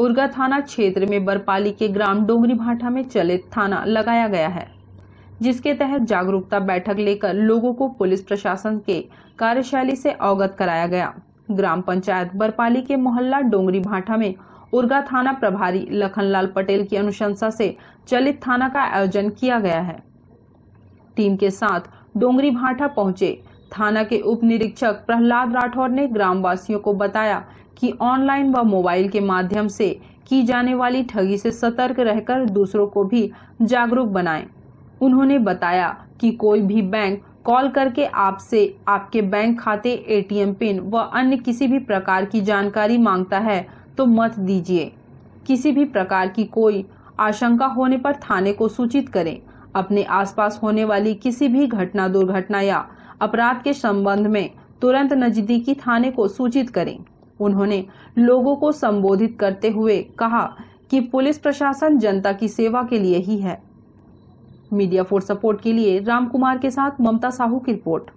उर्गा थाना क्षेत्र में बरपाली के ग्राम डोंगरी भाटा में चलित थाना लगाया गया है जिसके तहत जागरूकता बैठक लेकर लोगों को पुलिस प्रशासन के कार्यशैली से अवगत कराया गया ग्राम पंचायत बरपाली के मोहल्ला डोंगरी भाटा में उर्गा थाना प्रभारी लखनलाल पटेल की अनुशंसा से चलित थाना का आयोजन किया गया है टीम के साथ डोंगरी भाटा पहुंचे थाना के उप निरीक्षक प्रहलाद राठौर ने ग्रामवासियों को बताया कि ऑनलाइन व मोबाइल के माध्यम से की जाने वाली ठगी से सतर्क रहकर दूसरों को भी जागरूक बनाएं। उन्होंने बताया कि कोई भी बैंक कॉल करके आपसे आपके बैंक खाते एटीएम पिन व अन्य किसी भी प्रकार की जानकारी मांगता है तो मत दीजिए किसी भी प्रकार की कोई आशंका होने पर थाने को सूचित करें अपने आसपास होने वाली किसी भी घटना दुर्घटना या अपराध के संबंध में तुरंत नजदीकी थाने को सूचित करें उन्होंने लोगों को संबोधित करते हुए कहा कि पुलिस प्रशासन जनता की सेवा के लिए ही है मीडिया फोर सपोर्ट के लिए रामकुमार के साथ ममता साहू की रिपोर्ट